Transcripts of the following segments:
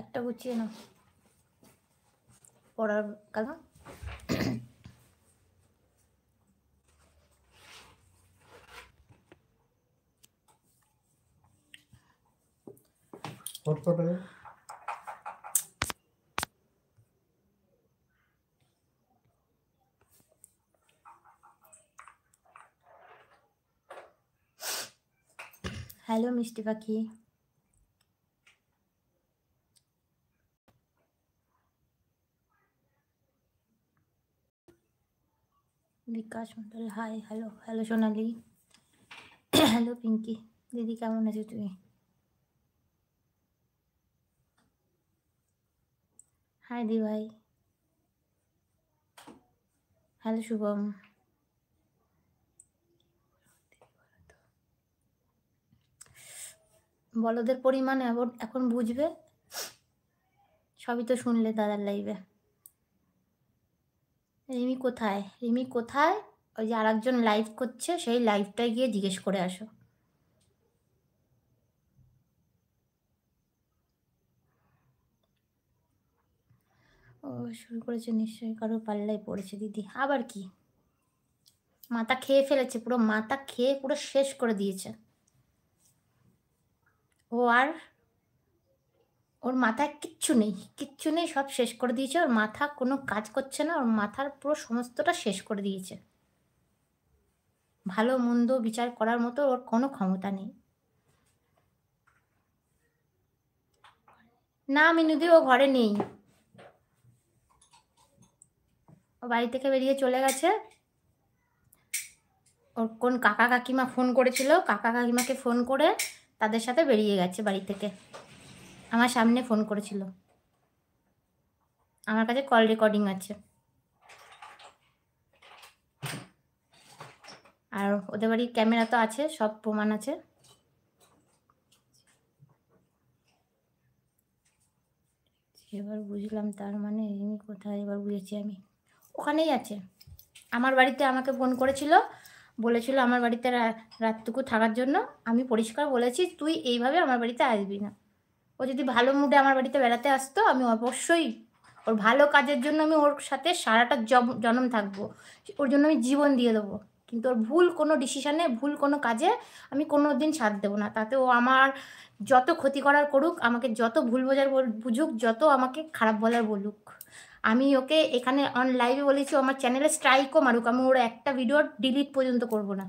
একটা গুছিয়ে না পড়ার কালা হ্যালো মিষ্টি পাখি Bikash Mondal hi hello hello Sonali hello Pinky দিদি কেমন আছো তুমি হাই দি ভাই হ্যালো শুভম বলদের পরিমাণ এখন বুঝবে সবই তো শুনলে দাদার লাইভে রিমি কোথায় রিমি কোথায় ওই যে আর একজন লাইভ করছে সেই লাইভটায় গিয়ে জিজ্ঞেস করে আসো ও শুরু করেছে নিশ্চয়ই কারো পাল্লায় পড়েছে দিদি আবার কি মাথা খেয়ে ফেলেছে পুরো মাথা খেয়ে পুরো শেষ করে দিয়েছে ও আর ওর মাথায় কিচ্ছু নেই কিচ্ছু নেই সব শেষ করে দিয়েছে ওর মাথা কোনো কাজ করছে না ওর মাথার পুরো সমস্তটা শেষ করে দিয়েছে ভালো মন্দ বিচার করার মতো ওর কোনো ক্ষমতা নেই না মিনুদি ও ঘরে নেই ও বাড়ি থেকে বেরিয়ে চলে গেছে ওর কোন কাকা কাকিমা ফোন করেছিল কাকা কাকিমাকে ফোন করে তাদের সাথে বেরিয়ে গেছে বাড়ি থেকে আমার সামনে ফোন করেছিল আমার কাছে কল রেকর্ডিং আছে আর ওদের বাড়ির ক্যামেরা তো আছে সব প্রমাণ আছে এবার বুঝলাম তার মানে রিমি কোথায় এবার বুঝেছি আমি ওখানেই আছে আমার বাড়িতে আমাকে ফোন করেছিল বলেছিল আমার বাড়িতে রাতটুকু থাকার জন্য আমি পরিষ্কার বলেছি তুই এইভাবে আমার বাড়িতে আসবি না ও যদি ভালো মুডে আমার বাড়িতে বেড়াতে আসতো আমি অবশ্যই ওর ভালো কাজের জন্য আমি ওর সাথে সারাটা জনম থাকবো ওর জন্য আমি জীবন দিয়ে দেবো কিন্তু ওর ভুল কোনো ডিসিশানে ভুল কোনো কাজে আমি কোনো দিন সাথ দেবো না তাতে ও আমার যত ক্ষতি করার করুক আমাকে যত ভুল বোঝার বুঝুক যত আমাকে খারাপ বলার বলুক আমি ওকে এখানে অন লাইভে বলেছি আমার চ্যানেলে স্ট্রাইকও মারুক আমি ওর একটা ভিডিও ডিলিট পর্যন্ত করব না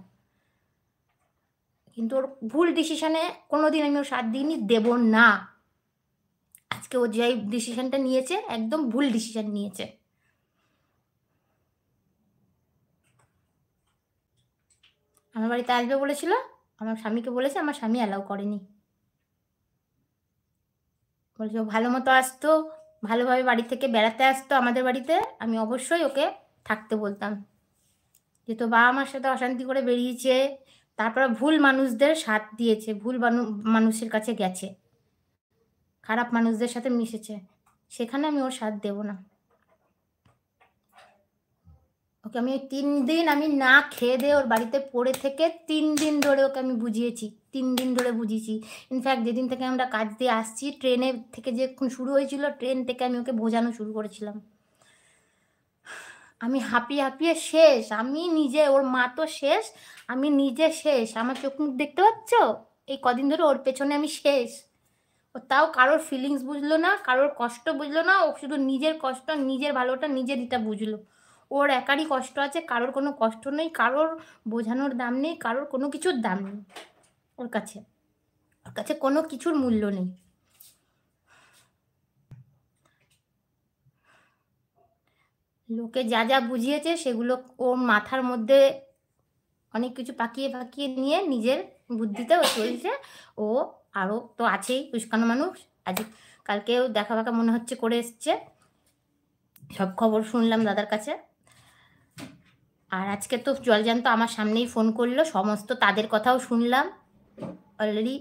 কিন্তু ওর ভুল ডিসিশানে কোনো দিন আমি ওর সাথ নি দেবো না আজকে ও যেই ডিসিশনটা নিয়েছে একদম ভুল ডিসিশন নিয়েছে আমার বাড়িতে আসবে বলেছিল আমার স্বামীকে বলেছে আমার স্বামী অ্যালাউ করেনি বলেছে ভালো মতো আসতো ভালোভাবে বাড়ি থেকে বেড়াতে আসতো আমাদের বাড়িতে আমি অবশ্যই ওকে থাকতে বলতাম যে তো বাবা মার সাথে অশান্তি করে বেরিয়েছে তারপর ভুল মানুষদের সাথ দিয়েছে ভুল মানুষের কাছে গেছে খারাপ মানুষদের সাথে মিশেছে সেখানে আমি ওর সাথ দেব না ওকে আমি তিন দিন আমি না খেয়ে দিয়ে ওর বাড়িতে পড়ে থেকে তিন দিন ধরে ওকে আমি বুঝিয়েছি তিন দিন ধরে বুঝিয়েছি ইনফ্যাক্ট যেদিন থেকে আমরা কাজ দিয়ে আসছি ট্রেনে থেকে যখন শুরু হয়েছিল ট্রেন থেকে আমি ওকে বোঝানো শুরু করেছিলাম আমি হাঁপিয়ে হাঁপিয়ে শেষ আমি নিজে ওর মা তো শেষ আমি নিজে শেষ আমার চোখ মুখ দেখতে পাচ্ছ এই কদিন ধরে ওর পেছনে আমি শেষ তাও কারোর ফিলিংস বুঝলো না কারোর কষ্ট বুঝলো না ও শুধু নিজের কষ্ট নিজের ভালোটা নিজে দিতে বুঝলো ওর একারই কষ্ট আছে কারোর কোনো কষ্ট নেই কারোর বোঝানোর দাম নেই কারোর কোনো কিছুর দাম নেই ওর কাছে ওর কাছে কোনো কিছুর মূল্য নেই লোকে যা যা বুঝিয়েছে সেগুলো ওর মাথার মধ্যে অনেক কিছু পাকিয়ে পাকিয়ে নিয়ে নিজের বুদ্ধিতে ও চলছে ও আরও তো আছেই উস্কানো মানুষ আজ কালকেও দেখা ফাঁকা মনে হচ্ছে করে এসছে সব খবর শুনলাম দাদার কাছে আর আজকে তো জলজান্ত আমার সামনেই ফোন করলো সমস্ত তাদের কথাও শুনলাম অলরেডি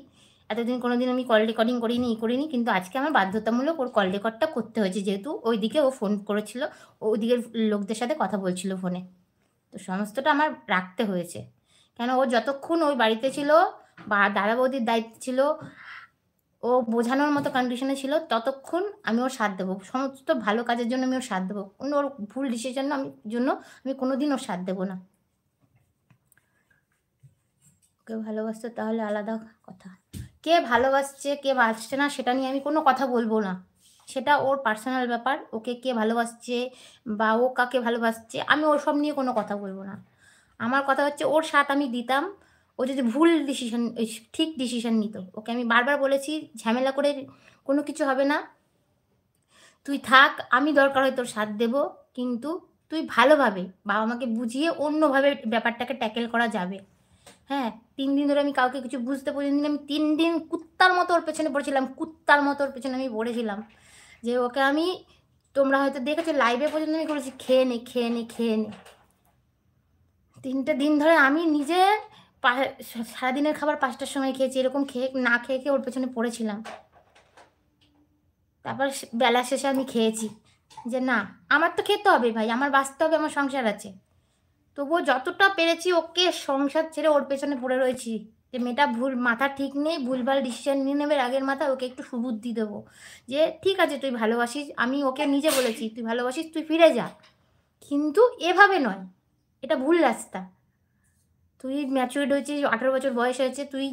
এতদিন কোনো দিন আমি কল রেকর্ডিং করিনি ই করিনি কিন্তু আজকে আমার বাধ্যতামূলক ওর কল রেকর্ডটা করতে হয়েছে যেহেতু ওইদিকে ও ফোন করেছিল ওইদিকের লোকদের সাথে কথা বলছিল ফোনে তো সমস্তটা আমার রাখতে হয়েছে কেন ও যতক্ষণ ওই বাড়িতে ছিল বা দাদা বৌদির দায়িত্ব ছিল ও বোঝানোর মতো কন্ডিশনে ছিল ততক্ষণ আমি ওর সাথ দেবো সমস্ত ভালো কাজের জন্য আমি ওর সাথ দেবো কোনো ওর ভুল ডিসিশন আমি জন্য আমি কোনোদিন ওর সাথ দেবো না ওকে ভালোবাসতো তাহলে আলাদা কথা কে ভালোবাসছে কে বাসছে না সেটা নিয়ে আমি কোনো কথা বলবো না সেটা ওর পার্সোনাল ব্যাপার ওকে কে ভালোবাসছে বা ও কাকে ভালোবাসছে আমি ওর সব নিয়ে কোনো কথা বলবো না আমার কথা হচ্ছে ওর সাথ আমি দিতাম ও যদি ভুল ডিসিশন ঠিক ডিসিশন নিত ওকে আমি বারবার বলেছি ঝামেলা করে কোনো কিছু হবে না তুই থাক আমি দরকার হয় তোর সাথ দেবো কিন্তু তুই ভালোভাবে বাবা মাকে বুঝিয়ে অন্যভাবে ব্যাপারটাকে ট্যাকেল করা যাবে হ্যাঁ তিন দিন ধরে আমি কাউকে কিছু বুঝতে পারিনি আমি তিন দিন কুত্তার মতো ওর পেছনে পড়েছিলাম কুত্তার মতো ওর পেছনে আমি পড়েছিলাম যে ওকে আমি তোমরা হয়তো দেখেছো লাইভে পর্যন্ত আমি করেছি খেয়ে নে খেয়ে নে খেয়ে নে তিনটে দিন ধরে আমি নিজে সারাদিনের খাবার পাঁচটার সময় খেয়েছি এরকম খেয়ে না খেয়ে খেয়ে ওর পেছনে পড়েছিলাম তারপর বেলা শেষে আমি খেয়েছি যে না আমার তো খেতে হবে ভাই আমার বাঁচতে হবে আমার সংসার আছে তবুও যতটা পেরেছি ওকে সংসার ছেড়ে ওর পেছনে পড়ে রয়েছি যে মেয়েটা ভুল মাথা ঠিক নেই ভুলভাল ডিসিশন নিয়ে নেবে আগের মাথায় ওকে একটু সুবুদ্ধি দেবো যে ঠিক আছে তুই ভালোবাসিস আমি ওকে নিজে বলেছি তুই ভালোবাসিস তুই ফিরে যা কিন্তু এভাবে নয় এটা ভুল রাস্তা তুই ম্যাচুরিড হয়েছিস আঠারো বছর বয়স হয়েছে তুই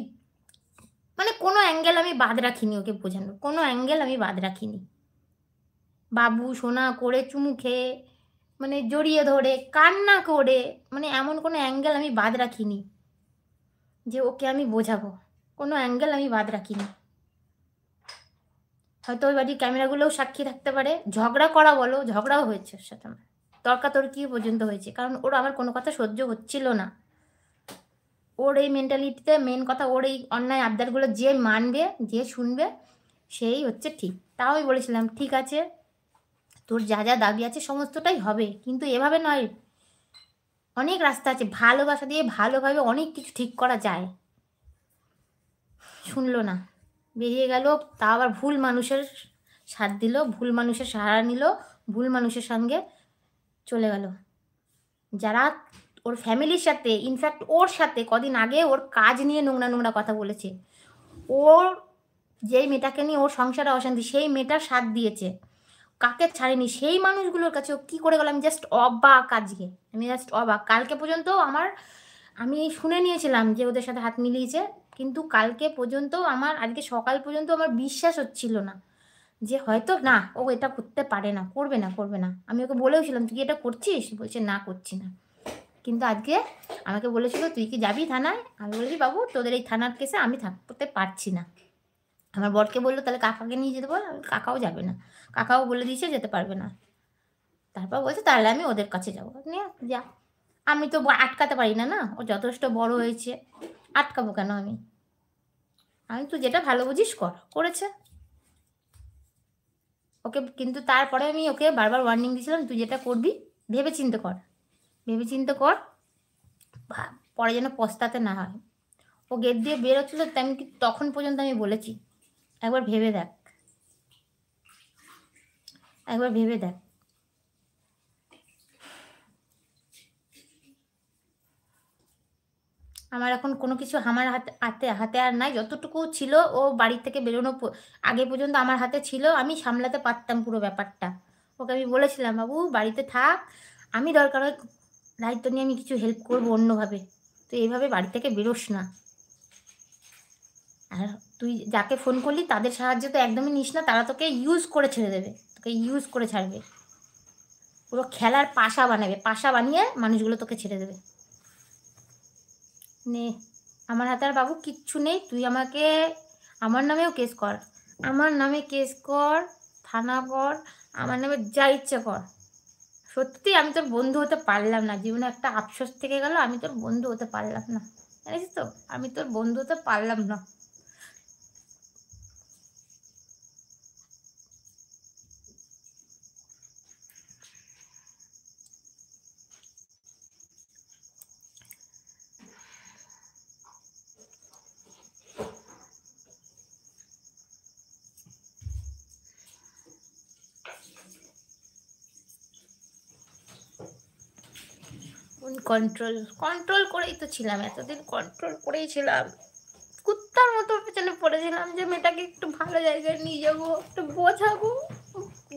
মানে কোনো অ্যাঙ্গেল আমি বাদ রাখিনি ওকে বোঝানোর কোনো অ্যাঙ্গেল আমি বাদ রাখিনি বাবু সোনা করে চুমু খেয়ে মানে জড়িয়ে ধরে কান্না করে মানে এমন কোনো অ্যাঙ্গেল আমি বাদ রাখিনি যে ওকে আমি বোঝাবো কোনো অ্যাঙ্গেল আমি বাদ রাখিনি হয়তো ওই বাড়ির ক্যামেরাগুলোও সাক্ষী থাকতে পারে ঝগড়া করা বলো ঝগড়াও হয়েছে ওর সাথে আমার তর্কাতর্কিও পর্যন্ত হয়েছে কারণ ওর আমার কোনো কথা সহ্য হচ্ছিল না ওর এই মেন্টালিটিতে মেন কথা ওর এই অন্যায় আবদারগুলো যে মানবে যে শুনবে সেই হচ্ছে ঠিক তাও আমি বলেছিলাম ঠিক আছে তোর যা যা দাবি আছে সমস্তটাই হবে কিন্তু এভাবে নয় অনেক রাস্তা আছে ভালোবাসা দিয়ে ভালোভাবে অনেক কিছু ঠিক করা যায় শুনলো না বেরিয়ে গেল তা আবার ভুল মানুষের সাথ দিল ভুল মানুষের সাহারা নিল ভুল মানুষের সঙ্গে চলে গেল যারা ওর ফ্যামিলির সাথে ইনফ্যাক্ট ওর সাথে কদিন আগে ওর কাজ নিয়ে নোংরা নোংরা কথা বলেছে ওর যেই মেয়েটাকে নিয়ে ওর সংসারে অশান্তি সেই মেয়েটার সাথ দিয়েছে কাকে ছাড়েনি সেই মানুষগুলোর কাছে কি করে গেলাম জাস্ট অবাক আজকে আমি জাস্ট অবাক কালকে পর্যন্ত আমার আমি শুনে নিয়েছিলাম যে ওদের সাথে হাত মিলিয়েছে কিন্তু কালকে পর্যন্ত আমার আজকে সকাল পর্যন্ত আমার বিশ্বাস হচ্ছিল না যে হয়তো না ও এটা করতে পারে না করবে না করবে না আমি ওকে বলেওছিলাম তুই এটা করছিস বলছে না করছি না কিন্তু আজকে আমাকে বলেছিল তুই কি যাবি থানায় আমি বলেছি বাবু তোদের এই থানার কেসে আমি থাকতে পারছি না আমার বরকে বললো তাহলে কাকাকে নিয়ে যেতে পারো কাকাও যাবে না কাকাও বলে দিয়েছে যেতে পারবে না তারপর বলছে তাহলে আমি ওদের কাছে যাবো নিয়ে যা আমি তো আটকাতে পারি না না ও যথেষ্ট বড় হয়েছে আটকাবো কেন আমি আমি তুই যেটা ভালো বুঝিস কর করেছে ওকে কিন্তু তারপরে আমি ওকে বারবার ওয়ার্নিং দিয়েছিলাম তুই যেটা করবি ভেবে চিন্তে কর ভেবেচিন্তে কর পরে যেন পস্তাতে না হয় ও গেট দিয়ে বেরোচ্ছিল কি তখন পর্যন্ত আমি বলেছি একবার ভেবে দেখ একবার ভেবে দেখ আমার এখন কোনো কিছু আমার হাতে হাতে হাতে আর নাই যতটুকু ছিল ও বাড়ি থেকে বেরোনো আগে পর্যন্ত আমার হাতে ছিল আমি সামলাতে পারতাম পুরো ব্যাপারটা ওকে আমি বলেছিলাম বাবু বাড়িতে থাক আমি দরকার হয় দায়িত্ব নিয়ে আমি কিছু হেল্প করবো অন্যভাবে তুই এইভাবে বাড়ি থেকে বেরোস না আর তুই যাকে ফোন করলি তাদের সাহায্য তো একদমই নিস না তারা তোকে ইউজ করে ছেড়ে দেবে তোকে ইউজ করে ছাড়বে পুরো খেলার পাশা বানাবে পাশা বানিয়ে মানুষগুলো তোকে ছেড়ে দেবে নে আমার হাতে আর বাবু কিচ্ছু নেই তুই আমাকে আমার নামেও কেস কর আমার নামে কেস কর থানা কর আমার নামে যা ইচ্ছে কর সত্যি আমি তোর বন্ধু হতে পারলাম না জীবনে একটা আফসোস থেকে গেল আমি তোর বন্ধু হতে পারলাম না জানিস তো আমি তোর বন্ধু হতে পারলাম না কন্ট্রোল কন্ট্রোল করেই তো ছিলাম এতদিন কন্ট্রোল করেই ছিলাম কুত্তার মতো পেছনে পড়েছিলাম যে মেয়েটাকে একটু ভালো জায়গায় নিয়ে যাবো একটু বোঝাবো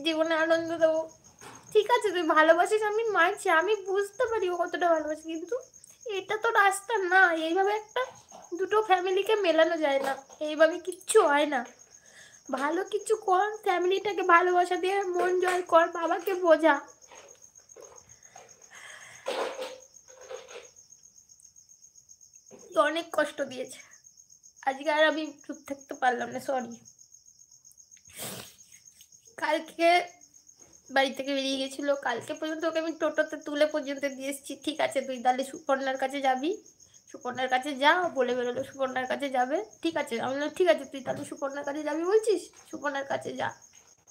জীবনে আনন্দ দেবো ঠিক আছে তুই ভালোবাসিস আমি মানছি আমি বুঝতে পারি ও কতটা ভালোবাসি কিন্তু এটা তো রাস্তা না এইভাবে একটা দুটো ফ্যামিলিকে মেলানো যায় না এইভাবে কিচ্ছু হয় না ভালো কিছু কর ফ্যামিলিটাকে ভালোবাসা দিয়ে মন জয় কর বাবাকে বোঝা তো অনেক কষ্ট দিয়েছে আজকে আর আমি চুপ থাকতে পারলাম না সরি কালকে বাড়ি থেকে বেরিয়ে গেছিলো কালকে পর্যন্ত ওকে আমি টোটোতে তুলে পর্যন্ত দিয়ে এসেছি ঠিক আছে তুই তাহলে সুপর্ণার কাছে যাবি সুপর্ণার কাছে যা বলে বেরোলো সুপর্ণার কাছে যাবে ঠিক আছে আমি বললাম ঠিক আছে তুই তাহলে সুপর্ণার কাছে যাবি বলছিস সুপর্ণার কাছে যা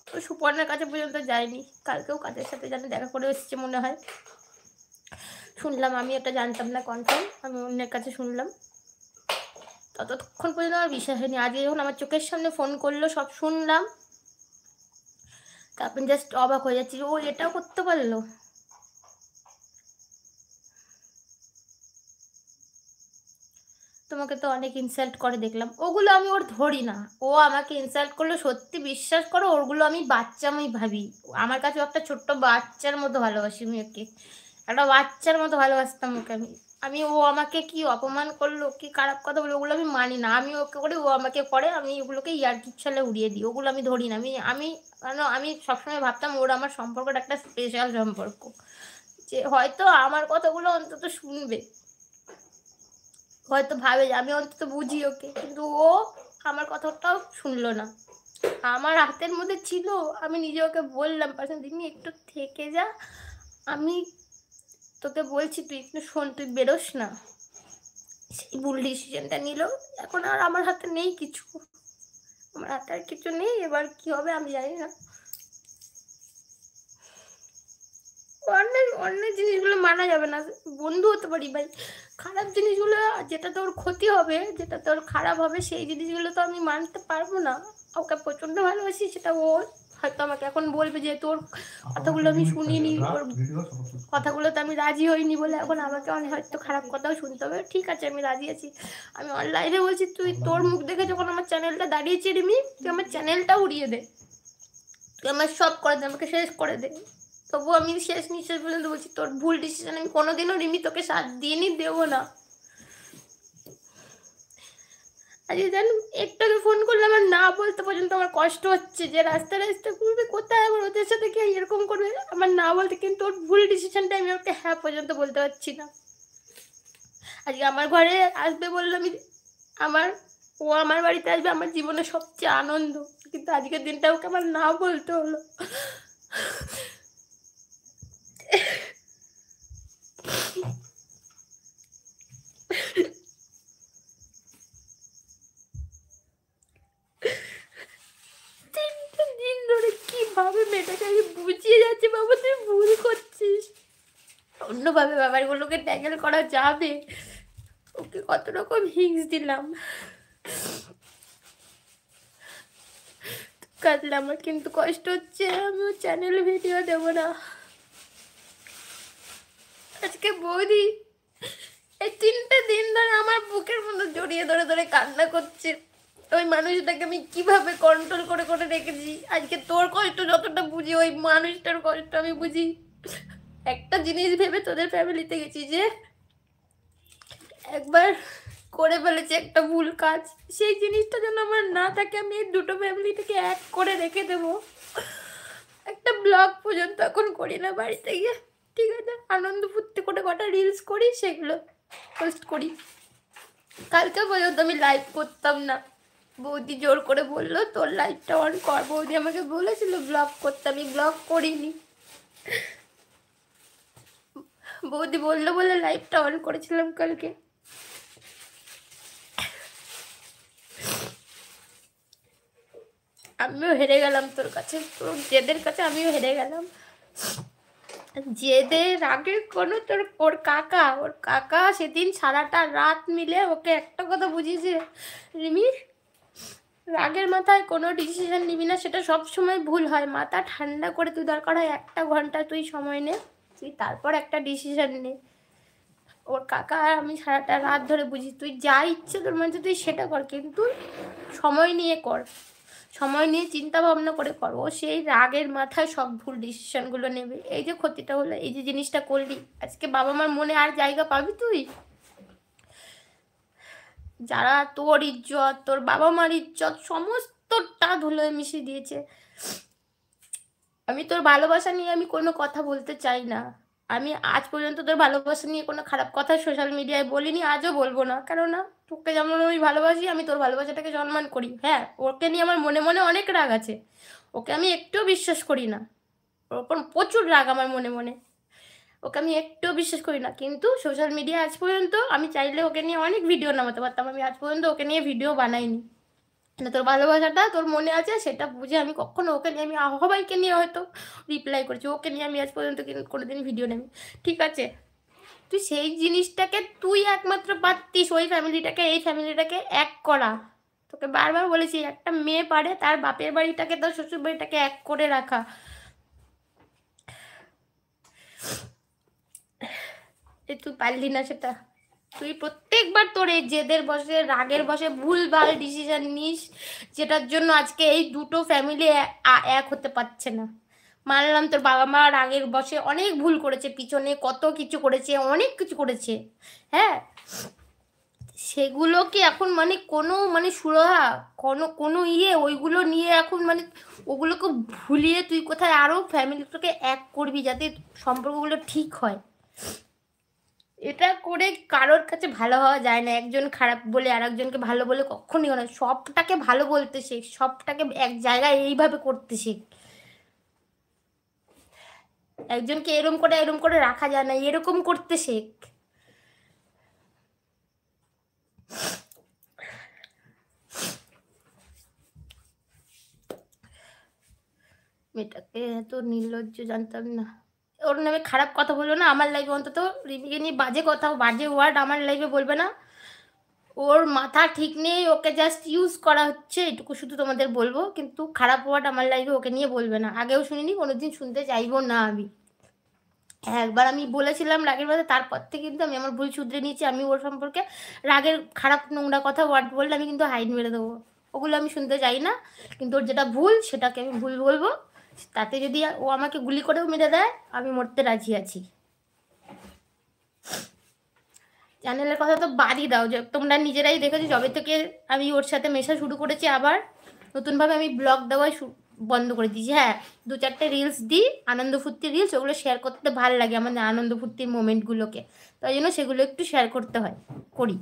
তো সুপর্ণার কাছে পর্যন্ত যায়নি কালকেও কাজের সাথে যেন দেখা করে এসছে মনে হয় শুনলাম আমি এটা জানতাম না কনফার্ম আমি অন্যের কাছে শুনলাম ততক্ষণ পর্যন্ত আমার বিশ্বাস হয়নি আজকে যখন আমার চোখের সামনে ফোন করলো সব শুনলাম তারপর জাস্ট অবাক হয়ে যাচ্ছি ও এটাও করতে পারলো তোমাকে তো অনেক ইনসাল্ট করে দেখলাম ওগুলো আমি ওর ধরি না ও আমাকে ইনসাল্ট করলো সত্যি বিশ্বাস করো ওরগুলো আমি বাচ্চা আমি ভাবি আমার কাছে একটা ছোট্ট বাচ্চার মতো ভালোবাসি আমি ওকে একটা বাচ্চার মতো ভালোবাসতাম ওকে আমি আমি ও আমাকে কি অপমান করলো কি খারাপ কথা বললো ওগুলো আমি মানি না আমি ওকে করে ও আমাকে করে আমি ওগুলোকে ইয়ার্কির ছলে উড়িয়ে দিই ওগুলো আমি ধরি না আমি আমি কেন আমি সবসময় ভাবতাম ওর আমার সম্পর্কটা একটা স্পেশাল সম্পর্ক যে হয়তো আমার কথাগুলো অন্তত শুনবে হয়তো ভাবে যে আমি অন্তত বুঝি ওকে কিন্তু ও আমার কথাটাও শুনলো না আমার হাতের মধ্যে ছিল আমি নিজে ওকে বললাম পার্সেন্ট তুমি একটু থেকে যা আমি তোকে বলছি তুই একটু শোন তুই বেরোস না সেই ভুল ডিসিশনটা নিল এখন আর আমার হাতে নেই কিছু আমার হাতে আর কিছু নেই এবার কি হবে আমি জানি না অন্য অন্য জিনিসগুলো মানা যাবে না বন্ধু হতে পারি ভাই খারাপ জিনিসগুলো যেটা তোর ক্ষতি হবে যেটা তোর খারাপ হবে সেই জিনিসগুলো তো আমি মানতে পারবো না ওকে প্রচণ্ড ভালোবাসি সেটা ওর হয়তো আমাকে এখন বলবে যে তোর কথাগুলো আমি শুনিনি তোর কথাগুলোতে আমি রাজি হইনি বলে এখন আমাকে অনেক হয়তো খারাপ কথাও শুনতে হবে ঠিক আছে আমি রাজি আছি আমি অনলাইনে বলছি তুই তোর মুখ দেখে যখন আমার চ্যানেলটা দাঁড়িয়েছি রিমি তুই আমার চ্যানেলটা উড়িয়ে দে তুই আমার সব করে দে আমাকে শেষ করে দে তবু আমি শেষ নিঃশ্বাস পর্যন্ত বলছি তোর ভুল ডিসিশন আমি কোনোদিনও রিমি তোকে সাথ দিয়ে নি দেবো না আজকে জানো একটু তো ফোন করলাম আর না বলতে পর্যন্ত আমার কষ্ট হচ্ছে যে রাস্তা রাস্তা ঘুরবে কোথায় আবার ওদের সাথে কি এরকম করবে আমার না বলতে কিন্তু ওর ভুল ডিসিশনটা আমি ওকে হ্যাঁ পর্যন্ত বলতে পারছি না আজকে আমার ঘরে আসবে বললো আমি আমার ও আমার বাড়িতে আসবে আমার জীবনে সবচেয়ে আনন্দ কিন্তু আজকের দিনটা ওকে আমার না বলতে হলো ধরে কীভাবে মেয়েটাকে আমি বুঝিয়ে যাচ্ছি বাবা তুই ভুল করছিস অন্যভাবে ব্যাপারগুলোকে ট্যাকেল করা যাবে ওকে কত রকম হিংস দিলাম কাঁদলে আমার কিন্তু কষ্ট হচ্ছে আমি চ্যানেল ভিডিও দেব না আজকে বৌদি এই তিনটে দিন ধরে আমার বুকের মধ্যে জড়িয়ে ধরে ধরে কান্না করছে ওই মানুষটাকে আমি কিভাবে কন্ট্রোল করে করে রেখেছি আজকে তোর কষ্ট যতটা বুঝি ওই মানুষটার কষ্ট আমি বুঝি একটা জিনিস ভেবে তোদের ফ্যামিলিতে গেছি যে একবার করে ফেলেছে একটা ভুল কাজ সেই জিনিসটা যেন আমার না থাকে আমি এই দুটো ফ্যামিলি থেকে এক করে রেখে দেব একটা ব্লগ পর্যন্ত এখন করি না বাড়িতে গিয়ে ঠিক আছে আনন্দ ফুর্তি করে কটা রিলস করি সেগুলো পোস্ট করি কালকে পর্যন্ত আমি লাইভ করতাম না বৌদি জোর করে বললো তোর লাইটটা অন কর বৌদি আমাকে বলেছিল ব্লগ করতে আমি ব্লগ করিনি বৌদি বললো বলে লাইটটা অন করেছিলাম কালকে আমিও হেরে গেলাম তোর কাছে তোর জেদের কাছে আমিও হেরে গেলাম জেদের আগে কোনো তোর ওর কাকা ওর কাকা সেদিন সারাটা রাত মিলে ওকে একটা কথা বুঝিয়েছে রিমির রাগের মাথায় কোনো ডিসিশন নিবি না সেটা সব সময় ভুল হয় মাথা ঠান্ডা করে তুই দরকার হয় একটা ঘন্টা তুই সময় নে তুই তারপর একটা ডিসিশন নে ওর কাকা আর আমি সারাটা রাত ধরে বুঝি তুই যা ইচ্ছে তোর মধ্যে তুই সেটা কর কিন্তু সময় নিয়ে কর সময় নিয়ে চিন্তা ভাবনা করে কর ও সেই রাগের মাথায় সব ভুল ডিসিশনগুলো নেবে এই যে ক্ষতিটা হলো এই যে জিনিসটা করলি আজকে বাবা মার মনে আর জায়গা পাবি তুই যারা তোর ইজ্জত তোর বাবা মার ইজ্জত সমস্তটা ধুলোয় মিশিয়ে দিয়েছে আমি তোর ভালোবাসা নিয়ে আমি কোনো কথা বলতে চাই না আমি আজ পর্যন্ত তোর ভালোবাসা নিয়ে কোনো খারাপ কথা সোশ্যাল মিডিয়ায় বলিনি আজও বলবো না কেননা তোকে যেমন আমি ভালোবাসি আমি তোর ভালোবাসাটাকে সম্মান করি হ্যাঁ ওকে নিয়ে আমার মনে মনে অনেক রাগ আছে ওকে আমি একটুও বিশ্বাস করি না ওরকম প্রচুর রাগ আমার মনে মনে ওকে আমি একটুও বিশ্বাস করি না কিন্তু সোশ্যাল মিডিয়া আজ পর্যন্ত আমি চাইলে ওকে নিয়ে অনেক ভিডিও নামাতে পারতাম আমি আজ পর্যন্ত ওকে নিয়ে ভিডিও বানাইনি না মানে তোর ভালোবাসাটা তোর মনে আছে সেটা বুঝে আমি কখনো ওকে নিয়ে আমি আহ্বাইকে নিয়ে হয়তো রিপ্লাই করছি ওকে নিয়ে আমি আজ পর্যন্ত কোনোদিন ভিডিও নেই ঠিক আছে তুই সেই জিনিসটাকে তুই একমাত্র পারতিস ওই ফ্যামিলিটাকে এই ফ্যামিলিটাকে এক করা তোকে বারবার বলেছি একটা মেয়ে পারে তার বাপের বাড়িটাকে তার শ্বশুর বাড়িটাকে এক করে রাখা তুই পারলি না সেটা তুই প্রত্যেকবার তোর এই জেদের বসে রাগের বসে ভুলভাল ডিসিশন নিস যেটার জন্য আজকে এই দুটো ফ্যামিলি এক হতে পারছে না মানলাম তোর বাবা মা রাগের বসে অনেক ভুল করেছে পিছনে কত কিছু করেছে অনেক কিছু করেছে হ্যাঁ সেগুলো কি এখন মানে কোনো মানে সুরহা কোনো কোনো ইয়ে ওইগুলো নিয়ে এখন মানে ওগুলোকে ভুলিয়ে তুই কোথায় আরও ফ্যামিলিটাকে এক করবি যাতে সম্পর্কগুলো ঠিক হয় এটা করে কারোর কাছে ভালো হওয়া যায় না একজন খারাপ বলে আর একজনকে ভালো বলে কখনই না সবটাকে ভালো বলতে শেখ সবটাকে এক জায়গায় এইভাবে করতে শেখ একজনকে এরম করে এরম করে রাখা যায় না এরকম করতে শেখ মেয়েটাকে এত নির্লজ্জ জানতাম না ওর নামে খারাপ কথা বলবে না আমার লাইফে অন্তত রিমিকে নিয়ে বাজে কথা বাজে ওয়ার্ড আমার লাইফে বলবে না ওর মাথা ঠিক নেই ওকে জাস্ট ইউজ করা হচ্ছে এটুকু শুধু তোমাদের বলবো কিন্তু খারাপ ওয়ার্ড আমার লাইফে ওকে নিয়ে বলবে না আগেও শুনিনি কোনোদিন শুনতে চাইবো না আমি একবার আমি বলেছিলাম রাগের মধ্যে তারপর থেকে কিন্তু আমি আমার ভুল শুধরে নিয়েছি আমি ওর সম্পর্কে রাগের খারাপ নোংরা কথা ওয়ার্ড বললে আমি কিন্তু হাইট মেরে দেবো ওগুলো আমি শুনতে চাই না কিন্তু ওর যেটা ভুল সেটাকে আমি ভুল বলবো তাতে যদি ও আমাকে গুলি করেও মেরে দেয় আমি মরতে রাজি আছি চ্যানেলের কথা তো বাদই দাও তোমরা নিজেরাই দেখেছো যবে থেকে আমি ওর সাথে মেশা শুরু করেছি আবার নতুনভাবে আমি ব্লগ দেওয়াই বন্ধ করে দিয়েছি হ্যাঁ দু চারটে রিলস দিই আনন্দ ফুর্তির রিলস ওগুলো শেয়ার করতে ভালো লাগে আমাদের আনন্দ ফুর্তির মোমেন্টগুলোকে তাই জন্য সেগুলো একটু শেয়ার করতে হয় করি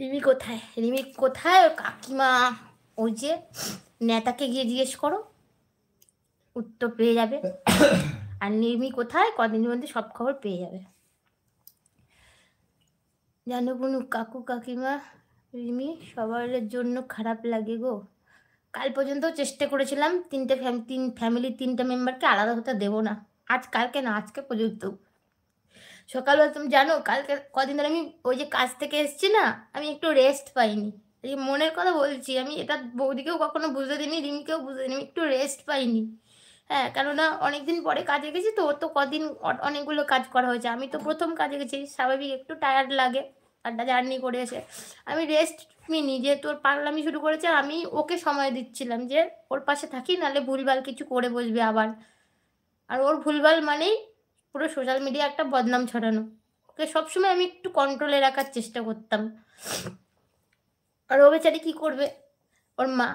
রিমি কোথায় রিমি কোথায় ওর কাকিমা ওই যে নেতাকে গিয়ে জিজ্ঞেস করো উত্তর পেয়ে যাবে আর নির্মি কোথায় কদিনের মধ্যে সব খবর পেয়ে যাবে জানো কোনো কাকু কাকিমা রিমি সবার জন্য খারাপ লাগে গো কাল পর্যন্ত চেষ্টা করেছিলাম তিনটে তিন ফ্যামিলির তিনটা মেম্বারকে আলাদা হতে দেবো না আজ কালকে না আজকে পর্যন্ত সকালবেলা তুমি জানো কালকে কদিন ধরে আমি ওই যে কাজ থেকে এসছি না আমি একটু রেস্ট পাইনি এই মনের কথা বলছি আমি এটা বৌদিকেও কখনো বুঝতে দিইনি রিমিকেও বুঝতে দিইনি একটু রেস্ট পাইনি হ্যাঁ কেননা অনেকদিন পরে কাজে গেছি তো ওর তো কদিন অনেকগুলো কাজ করা হয়েছে আমি তো প্রথম কাজে গেছি স্বাভাবিক একটু টায়ার্ড লাগে আড্ডা জার্নি করে এসে আমি রেস্ট নিই যে তোর পাগলামি শুরু করেছে আমি ওকে সময় দিচ্ছিলাম যে ওর পাশে থাকি নাহলে ভুলভাল কিছু করে বসবে আবার আর ওর ভুলভাল মানেই পুরো সোশ্যাল মিডিয়া একটা বদনাম ছড়ানো ওকে সবসময় আমি একটু কন্ট্রোলে রাখার চেষ্টা করতাম আর ও বেচারি কী করবে ওর মা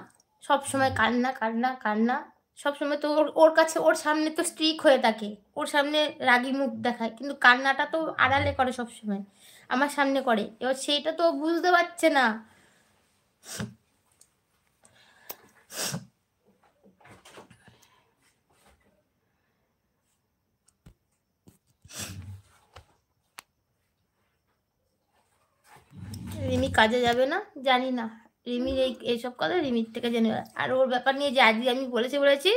সব সময় কান্না কান্না কান্না সব সময় তো ওর ওর কাছে ওর সামনে তো স্ট্রিক হয়ে থাকে ওর সামনে রাগি মুখ দেখায় কিন্তু কান্নাটা তো আড়ালে করে সব সময় আমার সামনে করে এবার সেটা তো বুঝতে পারছে না রিমি কাজে যাবে না জানি না রিমির এই এইসব কথা রিমির থেকে জেনে আর ওর ব্যাপার নিয়ে যে আজকে আমি বলেছি বলেছি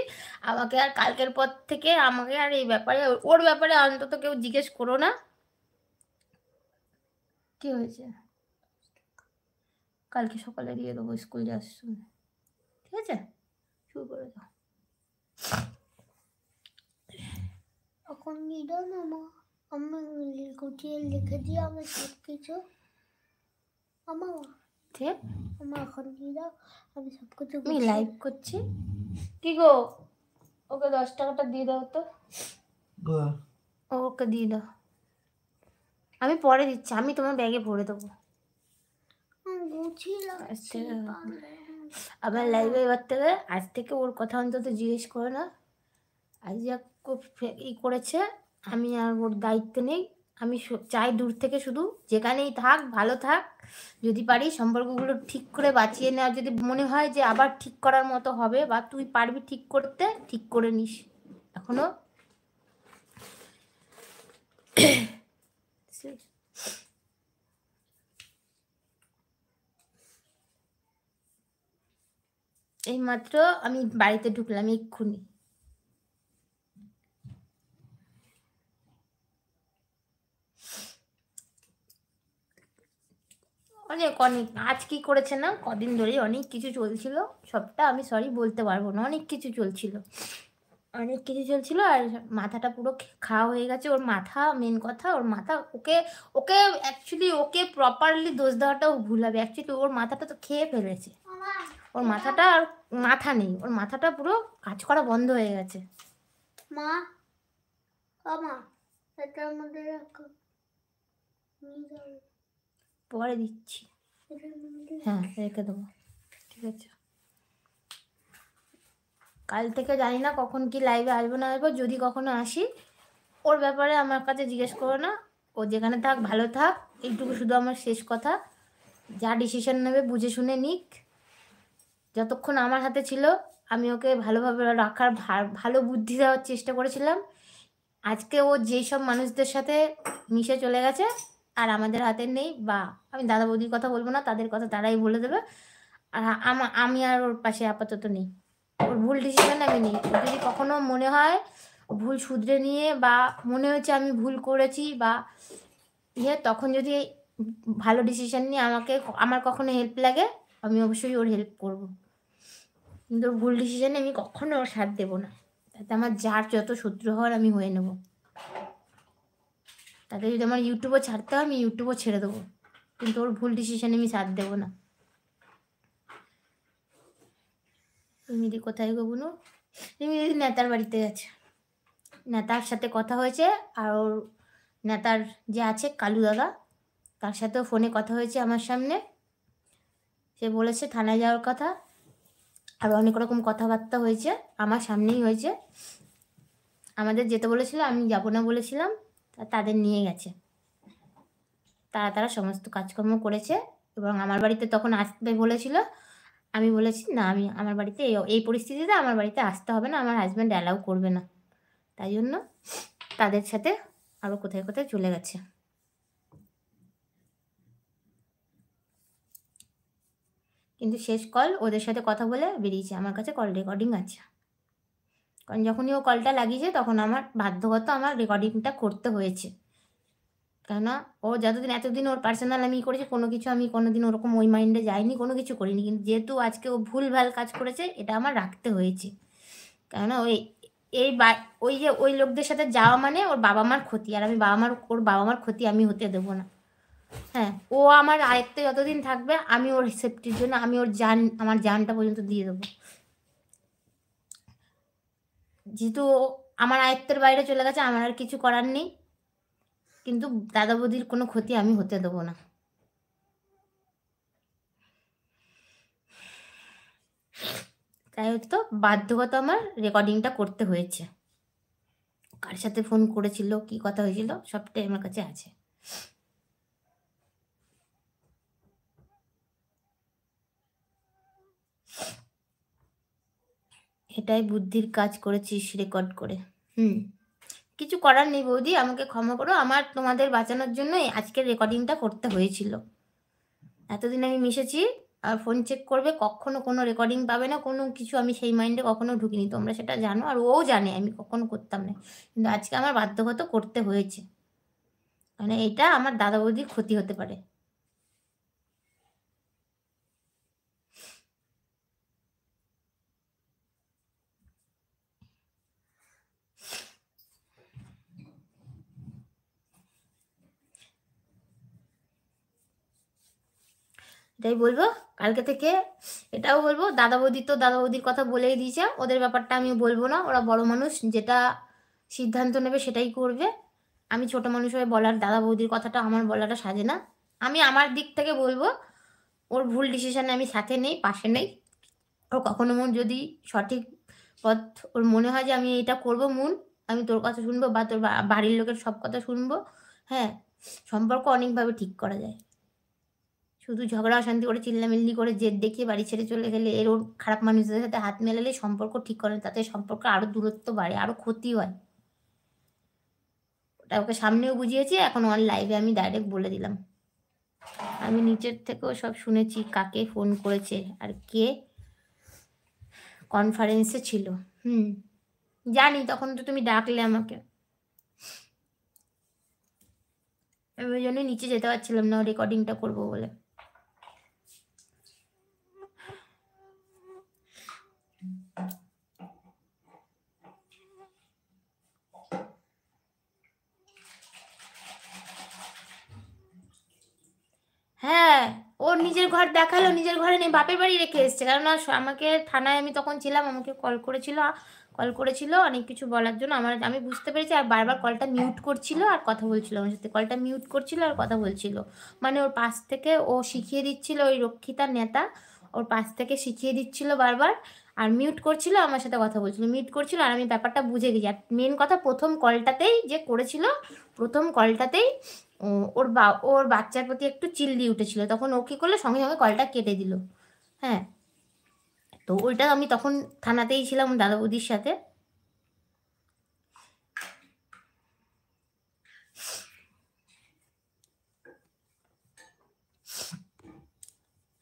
আমাকে আর কালকের পর থেকে আমাকে আর এই ব্যাপারে ওর ব্যাপারে অন্তত কেউ জিজ্ঞেস করো না কি হয়েছে কালকে সকালে দিয়ে দেবো স্কুল যাওয়ার সময় ঠিক আছে শুরু করে দাও এখন না মামা আমি গুটিয়ে লিখে দিয়ে আমার সব কিছু আমার এখন দিয়ে দাও আমি সব কিছু আমি লাইভ করছি কি গো ওকে দশ টাকাটা দিয়ে দাও তো ওকে দিয়ে দাও আমি পরে দিচ্ছি আমি তোমার ব্যাগে ভরে দেবো আচ্ছা। আবার লাইভে এবার থেকে আজ থেকে ওর কথা অন্তত জিজ্ঞেস করে না আজ যা ই করেছে আমি আর ওর দায়িত্ব নেই আমি চাই দূর থেকে শুধু যেখানেই থাক ভালো থাক যদি পারি সম্পর্কগুলো ঠিক করে বাঁচিয়ে নেওয়া যদি মনে হয় যে আবার ঠিক করার মতো হবে বা তুই পারবি ঠিক করতে ঠিক করে নিস এখনো এইমাত্র আমি বাড়িতে ঢুকলাম এক্ষুনি মানে অনেক অনেক আজ কি করেছে না কদিন ধরেই অনেক কিছু চলছিল সবটা আমি সরি বলতে পারবো না অনেক কিছু চলছিল অনেক কিছু চলছিল আর মাথাটা পুরো খাওয়া হয়ে গেছে ওর মাথা মেন কথা ওর মাথা ওকে ওকে অ্যাকচুয়ালি ওকে প্রপারলি দোষ দেওয়াটাও ভুল হবে অ্যাকচুয়ালি ওর মাথাটা তো খেয়ে ফেলেছে ওর মাথাটা আর মাথা নেই ওর মাথাটা পুরো কাজ করা বন্ধ হয়ে গেছে মা মা এটার মধ্যে রাখো পরে দিচ্ছি হ্যাঁ রেখে দেবো ঠিক আছে কাল থেকে জানি না কখন কি লাইভে আসবো না আসবো যদি কখনো আসি ওর ব্যাপারে আমার কাছে জিজ্ঞেস করো না ও যেখানে থাক ভালো থাক এইটুকু শুধু আমার শেষ কথা যা ডিসিশন নেবে বুঝে শুনে নিক যতক্ষণ আমার হাতে ছিল আমি ওকে ভালোভাবে রাখার ভালো বুদ্ধি দেওয়ার চেষ্টা করেছিলাম আজকে ও যেসব মানুষদের সাথে মিশে চলে গেছে আর আমাদের হাতে নেই বা আমি দাদা বৌদির কথা বলবো না তাদের কথা তারাই বলে দেবে আর আমি আর ওর পাশে আপাতত নেই ওর ভুল ডিসিশন আমি নেই যদি কখনো মনে হয় ভুল শুধরে নিয়ে বা মনে হচ্ছে আমি ভুল করেছি বা ইয়ে তখন যদি ভালো ডিসিশন নিয়ে আমাকে আমার কখনো হেল্প লাগে আমি অবশ্যই ওর হেল্প করব কিন্তু ওর ভুল ডিসিশনে আমি কখনো ওর সাথ দেবো না তাতে আমার যার যত শত্রু হওয়ার আমি হয়ে নেবো তাতে যদি আমার ইউটিউবও ছাড়তে হয় আমি ইউটিউবও ছেড়ে দেবো কিন্তু ওর ভুল ডিসিশানে আমি সাথ দেবো না রিমিদি কোথায় গো বুনু রিমিদি নেতার বাড়িতে আছে নেতার সাথে কথা হয়েছে আর ওর নেতার যে আছে কালু দাদা তার সাথেও ফোনে কথা হয়েছে আমার সামনে সে বলেছে থানায় যাওয়ার কথা আর অনেক রকম কথাবার্তা হয়েছে আমার সামনেই হয়েছে আমাদের যেতে বলেছিল আমি যাবো না বলেছিলাম তাদের নিয়ে গেছে তারা তারা সমস্ত কাজকর্ম করেছে এবং আমার বাড়িতে তখন আসবে বলেছিল আমি বলেছি না আমি আমার বাড়িতে এই এই পরিস্থিতিতে আমার বাড়িতে আসতে হবে না আমার হাজব্যান্ড অ্যালাউ করবে না তাই জন্য তাদের সাথে আরও কোথায় কোথায় চলে গেছে কিন্তু শেষ কল ওদের সাথে কথা বলে বেরিয়েছে আমার কাছে কল রেকর্ডিং আছে কারণ যখনই ও কলটা লাগিয়েছে তখন আমার বাধ্যগত আমার রেকর্ডিংটা করতে হয়েছে কেননা ও যতদিন এতদিন ওর পার্সোনাল আমি করেছি কোনো কিছু আমি কোনো দিন ওরকম ওই মাইন্ডে যাইনি কোনো কিছু করিনি কিন্তু যেহেতু আজকে ও ভুলভাল কাজ করেছে এটা আমার রাখতে হয়েছে কেননা ওই এই বা ওই যে ওই লোকদের সাথে যাওয়া মানে ওর বাবা মার ক্ষতি আর আমি বাবা মার ওর বাবা মার ক্ষতি আমি হতে দেবো না হ্যাঁ ও আমার আয়ত্তে যতদিন থাকবে আমি ওর সেফটির জন্য আমি ওর যান আমার জানটা পর্যন্ত দিয়ে দেবো যেহেতু আমার আয়ত্তের বাইরে চলে গেছে আমার আর কিছু করার নেই কিন্তু দাদা বৌদির কোনো ক্ষতি আমি হতে দেবো না তাই তো বাধ্যগত আমার রেকর্ডিংটা করতে হয়েছে কার সাথে ফোন করেছিল কি কথা হয়েছিল সবটাই আমার কাছে আছে এটাই বুদ্ধির কাজ করেছিস রেকর্ড করে হুম কিছু করার নেই বৌদি আমাকে ক্ষমা করো আমার তোমাদের বাঁচানোর জন্য আজকের রেকর্ডিংটা করতে হয়েছিল এতদিন আমি মিশেছি আর ফোন চেক করবে কখনো কোনো রেকর্ডিং পাবে না কোনো কিছু আমি সেই মাইন্ডে কখনো ঢুকিনি তোমরা সেটা জানো আর ও জানে আমি কখনো করতাম না কিন্তু আজকে আমার বাধ্যগত করতে হয়েছে মানে এটা আমার দাদা বৌদির ক্ষতি হতে পারে এটাই বলবো কালকে থেকে এটাও বলবো দাদা বৌদি তো দাদা বৌদির কথা বলেই দিয়েছে ওদের ব্যাপারটা আমি বলবো না ওরা বড় মানুষ যেটা সিদ্ধান্ত নেবে সেটাই করবে আমি ছোট মানুষ হয়ে বলার দাদা বৌদির কথাটা আমার বলাটা সাজে না আমি আমার দিক থেকে বলবো ওর ভুল ডিসিশানে আমি সাথে নেই পাশে নেই ওর কখনো মন যদি সঠিক পথ ওর মনে হয় যে আমি এটা করব মন আমি তোর কথা শুনবো বা তোর বাড়ির লোকের সব কথা শুনবো হ্যাঁ সম্পর্ক অনেকভাবে ঠিক করা যায় শুধু ঝগড়া অশান্তি করে চিল্লামিল্লি করে জেদ দেখিয়ে বাড়ি ছেড়ে চলে গেলে এর ওর খারাপ মানুষদের সাথে হাত মেলালে সম্পর্ক ঠিক করে তাতে সম্পর্ক আরও দূরত্ব বাড়ে আরও ক্ষতি হয় ওটা ওকে সামনেও বুঝিয়েছি এখন ওর লাইভে আমি ডাইরেক্ট বলে দিলাম আমি নিচের থেকেও সব শুনেছি কাকে ফোন করেছে আর কে কনফারেন্সে ছিল হুম জানি তখন তো তুমি ডাকলে আমাকে আমি ওই জন্যই নিচে যেতে পারছিলাম না রেকর্ডিংটা করবো বলে হ্যাঁ ও নিজের ঘর দেখালো নিজের ঘরে নেই বাপের বাড়ি রেখে এসছে কারণ আমাকে থানায় আমি তখন ছিলাম আমাকে কল করেছিল কল করেছিল অনেক কিছু বলার জন্য আমার আমি বুঝতে পেরেছি আর বারবার কলটা মিউট করছিল আর কথা বলছিল আমার সাথে কলটা মিউট করছিল আর কথা বলছিল মানে ওর পাশ থেকে ও শিখিয়ে দিচ্ছিল ওই রক্ষিতা নেতা ওর পাশ থেকে শিখিয়ে দিচ্ছিল বারবার আর মিউট করছিল আমার সাথে কথা বলছিল মিউট করছিল আর আমি ব্যাপারটা বুঝে গেছি আর মেন কথা প্রথম কলটাতেই যে করেছিল প্রথম কলটাতেই ওর বা ওর বাচ্চার প্রতি একটু চিল্লি উঠেছিল তখন ও কী করলো সঙ্গে সঙ্গে কলটা কেটে দিল হ্যাঁ তো ওইটা আমি তখন থানাতেই ছিলাম দাদা বৌদির সাথে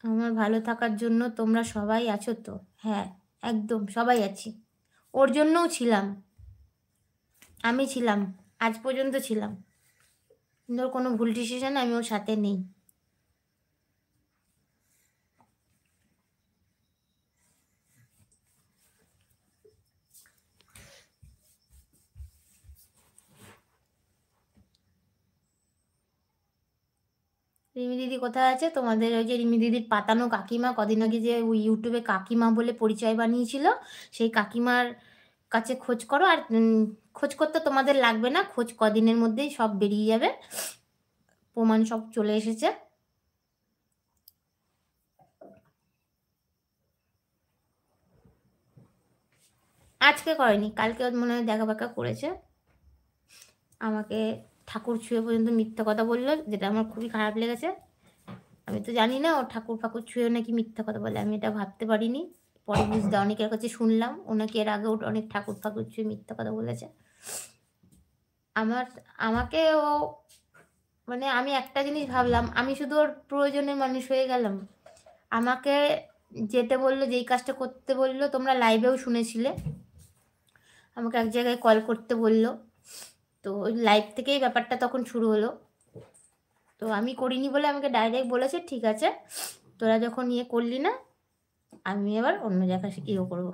আমার ভালো থাকার জন্য তোমরা সবাই আছো তো হ্যাঁ একদম সবাই আছি ওর জন্যও ছিলাম আমি ছিলাম আজ পর্যন্ত ছিলাম সুন্দর কোনো ভুল ডিসিশন আমি ওর সাথে নেই রিমি দিদি কোথায় আছে তোমাদের ওই যে রিমি দিদির পাতানো কাকিমা কদিন আগে যে ওই ইউটিউবে কাকিমা বলে পরিচয় বানিয়েছিল সেই কাকিমার কাছে খোঁজ করো আর খোঁজ করতে তোমাদের লাগবে না খোঁজ কদিনের মধ্যেই সব বেরিয়ে যাবে প্রমাণ সব চলে এসেছে আজকে করেনি কালকে মনে হয় দেখা বাঁকা করেছে আমাকে ঠাকুর ছুঁয়ে পর্যন্ত মিথ্যা কথা বললো যেটা আমার খুবই খারাপ লেগেছে আমি তো জানি না ও ঠাকুর ফাকুর ছুঁয়েও নাকি মিথ্যা কথা বলে আমি এটা ভাবতে পারিনি পরে বুঝতে অনেকের কাছে শুনলাম ওনাকে এর আগেও অনেক ঠাকুর ঠাকুর ছুঁয়ে মিথ্যা কথা বলেছে আমার আমাকে ও মানে আমি একটা জিনিস ভাবলাম আমি শুধু ওর প্রয়োজনের মানুষ হয়ে গেলাম আমাকে যেতে বললো যেই কাজটা করতে বললো তোমরা লাইভেও শুনেছিলে আমাকে এক জায়গায় কল করতে বললো তো ওই লাইভ থেকেই ব্যাপারটা তখন শুরু হলো তো আমি করিনি বলে আমাকে ডাইরেক্ট বলেছে ঠিক আছে তোরা যখন ইয়ে করলি না আমি এবার অন্য জায়গায় ইয়ে করবো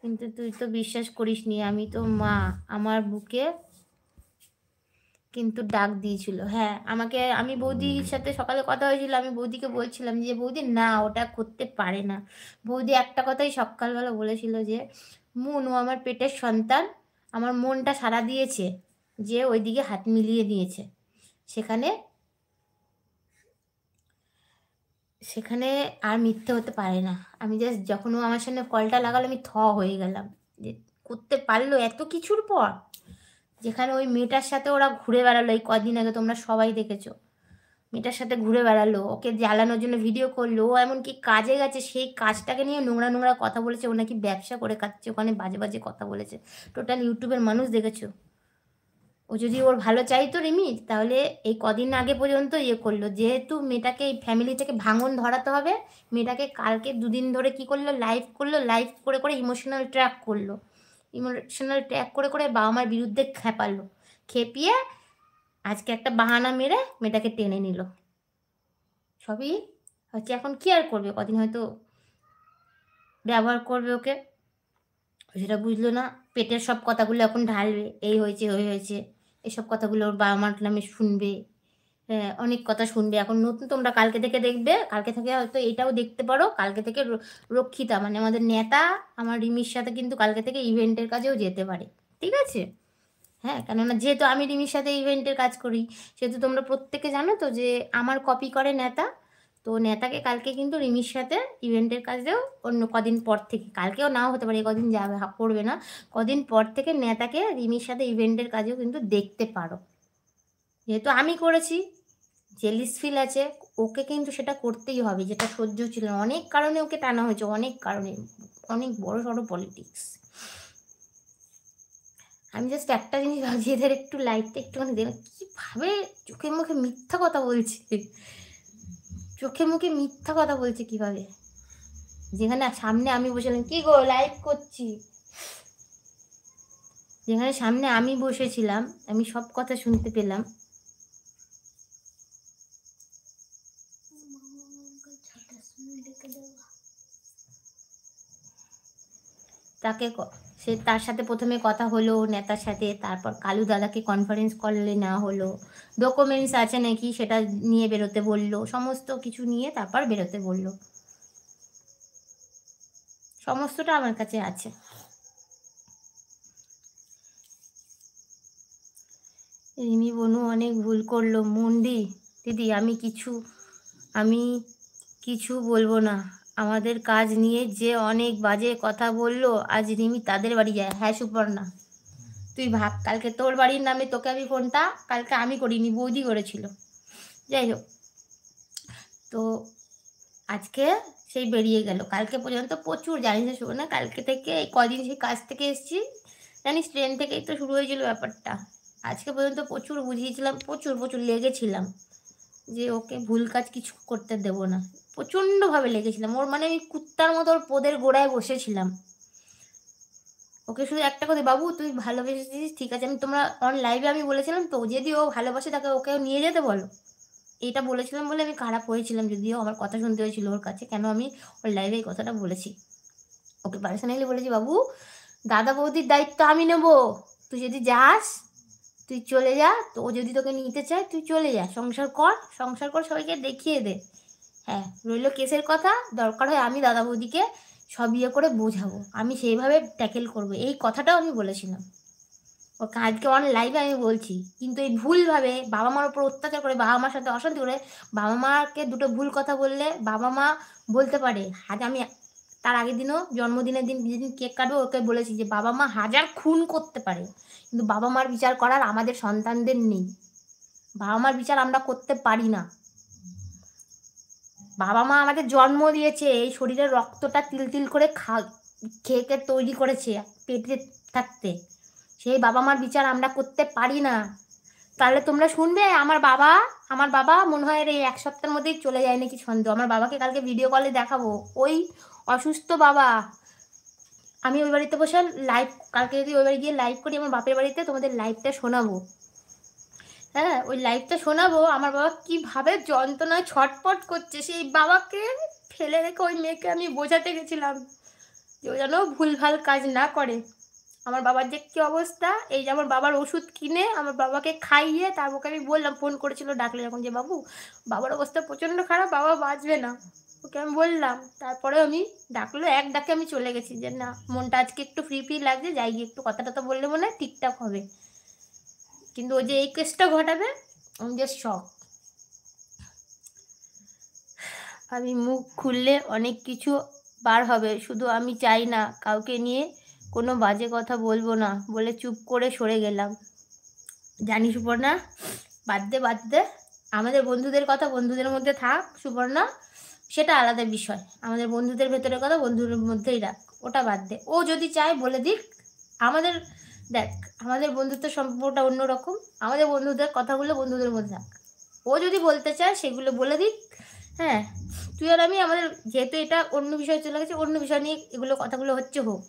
কিন্তু তুই তো বিশ্বাস করিস নি আমি তো মা আমার বুকে কিন্তু ডাক দিয়েছিল হ্যাঁ আমাকে আমি বৌদির সাথে সকালে কথা হয়েছিল আমি বৌদিকে বলছিলাম যে বৌদি না ওটা করতে পারে না বৌদি একটা কথাই সকালবেলা বলেছিল যে মন ও আমার পেটের সন্তান আমার মনটা সারা দিয়েছে যে ওইদিকে হাত মিলিয়ে দিয়েছে সেখানে সেখানে আর মিথ্যে হতে পারে না আমি জাস্ট যখন ও আমার সামনে কলটা লাগালো আমি থ হয়ে গেলাম যে করতে পারলো এত কিছুর পর যেখানে ওই মেয়েটার সাথে ওরা ঘুরে বেড়ালো এই কদিন আগে তোমরা সবাই দেখেছো মেয়েটার সাথে ঘুরে বেড়ালো ওকে জ্বালানোর জন্য ভিডিও করলো ও এমনকি কাজে গেছে সেই কাজটাকে নিয়ে নোংরা নোংরা কথা বলেছে ও নাকি ব্যবসা করে কাটছে ওখানে বাজে বাজে কথা বলেছে টোটাল ইউটিউবের মানুষ দেখেছো ও যদি ওর ভালো চাইতো রিমি তাহলে এই কদিন আগে পর্যন্ত ইয়ে করলো যেহেতু মেয়েটাকে এই ফ্যামিলি থেকে ভাঙন ধরাতে হবে মেয়েটাকে কালকে দুদিন ধরে কি করলো লাইভ করলো লাইভ করে করে ইমোশনাল ট্র্যাক করলো ইমোশনাল ট্র্যাক করে করে বাবা মার বিরুদ্ধে খেপালো খেপিয়ে আজকে একটা বাহানা মেরে মেয়েটাকে টেনে নিল সবই হচ্ছে এখন কি আর করবে কদিন হয়তো ব্যবহার করবে ওকে সেটা বুঝলো না পেটের সব কথাগুলো এখন ঢালবে এই হয়েছে ওই হয়েছে এসব কথাগুলো ওর বাবা মার নামে শুনবে হ্যাঁ, অনেক কথা শুনবে এখন নতুন তোমরা কালকে থেকে দেখবে কালকে থেকে হয়তো এটাও দেখতে পারো কালকে থেকে রক্ষিতা মানে আমাদের নেতা আমার রিমির সাথে কিন্তু কালকে থেকে ইভেন্টের কাজেও যেতে পারে ঠিক আছে হ্যাঁ কেননা যেহেতু আমি রিমির সাথে ইভেন্টের কাজ করি সেহেতু তোমরা প্রত্যেকে জানো তো যে আমার কপি করে নেতা তো নেতাকে কালকে কিন্তু রিমির সাথে ইভেন্টের কাজেও অন্য কদিন পর থেকে কালকেও নাও হতে পারে কদিন যাবে করবে না কদিন পর থেকে নেতাকে রিমির সাথে ইভেন্টের কাজেও কিন্তু দেখতে পারো যেহেতু আমি করেছি জেলিস ফিল আছে ওকে কিন্তু সেটা করতেই হবে যেটা সহ্য ছিল অনেক কারণে ওকে টানা হয়েছে অনেক কারণে অনেক বড় সড়ো পলিটিক্স আমি জাস্ট একটা জিনিস ভাবছি এদের একটু লাইফটা একটুখানি দেবে কীভাবে চোখে মুখে মিথ্যা কথা বলছে চোখে মুখে মিথ্যা কথা বলছে কিভাবে যেখানে সামনে আমি বসেছিলাম কি গো লাইভ করছি যেখানে সামনে আমি বসেছিলাম আমি সব কথা শুনতে পেলাম তাকে সে তার সাথে প্রথমে কথা হলো নেতার সাথে তারপর কালু দাদাকে কনফারেন্স কলে না হলো ডকুমেন্টস আছে নাকি সেটা নিয়ে বেরোতে বলল সমস্ত কিছু নিয়ে তারপর বেরোতে বলল সমস্তটা আমার কাছে আছে রিমি বনু অনেক ভুল করলো মন্দি দিদি আমি কিছু আমি কিছু বলবো না আমাদের কাজ নিয়ে যে অনেক বাজে কথা বললো আজ রিমি তাদের বাড়ি যায় হ্যাঁ সুপর্ণা তুই ভাব কালকে তোর বাড়ির নামে তোকে আমি ফোনটা কালকে আমি করিনি বৌদি করেছিল যাই হোক তো আজকে সেই বেরিয়ে গেল কালকে পর্যন্ত প্রচুর জানিস না শুভ না কালকে থেকে কদিন সেই কাজ থেকে এসেছি জানিস ট্রেন থেকেই তো শুরু হয়েছিল ব্যাপারটা আজকে পর্যন্ত প্রচুর বুঝিয়েছিলাম প্রচুর প্রচুর লেগেছিলাম যে ওকে ভুল কাজ কিছু করতে দেব না প্রচণ্ডভাবে লেগেছিলাম ওর মানে আমি কুত্তার মতো ওর পোদের গোড়ায় বসেছিলাম ওকে শুধু একটা কথা বাবু তুই ভালোবেসেছিস ঠিক আছে আমি তোমরা অন লাইভে আমি বলেছিলাম তো যদি ও ভালোবাসে তাকে ওকে নিয়ে যেতে বলো এটা বলেছিলাম বলে আমি খারাপ হয়েছিলাম যদিও আমার কথা শুনতে হয়েছিল ওর কাছে কেন আমি ওর লাইভে এই কথাটা বলেছি ওকে পার্সোনালি বলেছি বাবু দাদা বৌদির দায়িত্ব আমি নেবো তুই যদি যাস তুই চলে যা তো ও যদি তোকে নিতে চায় তুই চলে যা সংসার কর সংসার কর সবাইকে দেখিয়ে দে হ্যাঁ রইল কেসের কথা দরকার হয় আমি দাদা বৌদিকে সব ইয়ে করে বোঝাবো আমি সেইভাবে ট্যাকেল করব এই কথাটাও আমি বলেছিলাম ও আজকে অন লাইভে আমি বলছি কিন্তু এই ভুলভাবে বাবা মার উপর অত্যাচার করে বাবা মার সাথে অশান্তি করে বাবা মাকে দুটো ভুল কথা বললে বাবা মা বলতে পারে আজ আমি তার আগের দিনও জন্মদিনের দিন যেদিন কেক কাটবো ওকে বলেছি যে বাবা মা হাজার খুন করতে পারে কিন্তু বাবা মার বিচার করার আমাদের সন্তানদের নেই বাবা মার বিচার আমরা করতে পারি না বাবা মা আমাদের জন্ম দিয়েছে এই শরীরের রক্তটা তিল তিল করে খা খেয়ে তৈরি করেছে পেটে থাকতে সেই বাবা মার বিচার আমরা করতে পারি না তাহলে তোমরা শুনবে আমার বাবা আমার বাবা মনে হয় এই এক সপ্তাহের মধ্যেই চলে যায় নাকি সন্দেহ আমার বাবাকে কালকে ভিডিও কলে দেখাবো ওই অসুস্থ বাবা আমি ওই বাড়িতে বসে লাইভ কালকে যদি ওই বাড়ি গিয়ে লাইভ করি আমার বাপের বাড়িতে তোমাদের লাইভটা শোনাবো হ্যাঁ ওই লাইভটা শোনাবো আমার বাবা কীভাবে যন্ত্রণায় ছটপট করছে সেই বাবাকে ফেলে রেখে ওই মেয়েকে আমি বোঝাতে গেছিলাম যে ও যেন ভুলভাল কাজ না করে আমার বাবার যে কি অবস্থা এই যে আমার বাবার ওষুধ কিনে আমার বাবাকে খাইয়ে তার ওকে আমি বললাম ফোন করেছিল ডাকলে যখন যে বাবু বাবার অবস্থা প্রচণ্ড খারাপ বাবা বাঁচবে না ওকে আমি বললাম তারপরে আমি ডাকলো এক ডাকে আমি চলে গেছি যে না মনটা আজকে একটু ফ্রি ফ্রি লাগছে যাই গিয়ে একটু কথাটা তো বললে মনে হয় ঠিকঠাক হবে কিন্তু ও যে এই কেসটা ঘটাবে আমি যে শখ আমি মুখ খুললে অনেক কিছু বার হবে শুধু আমি চাই না কাউকে নিয়ে কোনো বাজে কথা বলবো না বলে চুপ করে সরে গেলাম জানি সুপর্ণা বাদ দে বাদ দে আমাদের বন্ধুদের কথা বন্ধুদের মধ্যে থাক সুপর্ণা সেটা আলাদা বিষয় আমাদের বন্ধুদের ভেতরের কথা বন্ধুদের মধ্যেই রাখ ওটা বাদ দে ও যদি চায় বলে দিক আমাদের দেখ আমাদের বন্ধুত্ব সম্পর্কটা অন্যরকম আমাদের বন্ধুদের কথাগুলো বন্ধুদের মধ্যে থাক ও যদি বলতে চায় সেগুলো বলে দিক হ্যাঁ তুই আর আমি আমাদের যেহেতু এটা অন্য বিষয় চলে গেছে অন্য বিষয় নিয়ে এগুলো কথাগুলো হচ্ছে হোক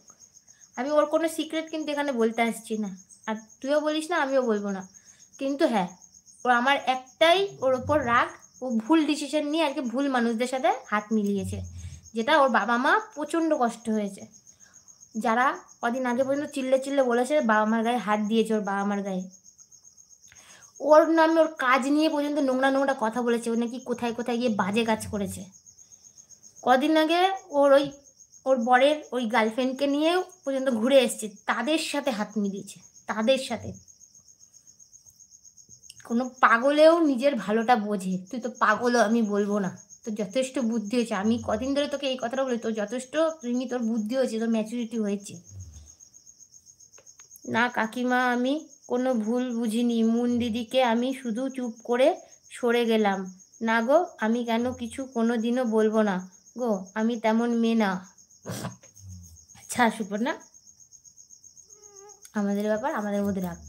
আমি ওর কোনো সিক্রেট কিন্তু এখানে বলতে আসছি না আর তুইও বলিস না আমিও বলবো না কিন্তু হ্যাঁ ও আমার একটাই ওর ওপর রাগ ও ভুল ডিসিশন নিয়ে আর কি ভুল মানুষদের সাথে হাত মিলিয়েছে যেটা ওর বাবা মা প্রচণ্ড কষ্ট হয়েছে যারা কদিন আগে পর্যন্ত চিল্লে চিল্লে বলেছে বাবা মার গায়ে হাত দিয়েছে ওর বাবা মার গায়ে ওর নামে ওর কাজ নিয়ে পর্যন্ত নোংরা নোংরা কথা বলেছে ও নাকি কোথায় কোথায় গিয়ে বাজে কাজ করেছে কদিন আগে ওর ওই ওর বরের ওই গার্লফ্রেন্ডকে নিয়েও পর্যন্ত ঘুরে এসছে তাদের সাথে হাত মিলিয়েছে তাদের সাথে কোনো পাগলেও নিজের ভালোটা বোঝে তুই তো পাগলও আমি বলবো না তোর যথেষ্ট বুদ্ধি হয়েছে আমি কদিন ধরে তোকে এই কথাটা বলি তোর যথেষ্ট তুমি তোর বুদ্ধি হয়েছে তোর ম্যাচুরিটি হয়েছে না কাকিমা আমি কোনো ভুল বুঝিনি মুন দিদিকে আমি শুধু চুপ করে সরে গেলাম না গো আমি কেন কিছু কোনো দিনও বলবো না গো আমি তেমন মেয়ে না আচ্ছা সুপর্ণা আমাদের ব্যাপার আমাদের মধ্যে রাখ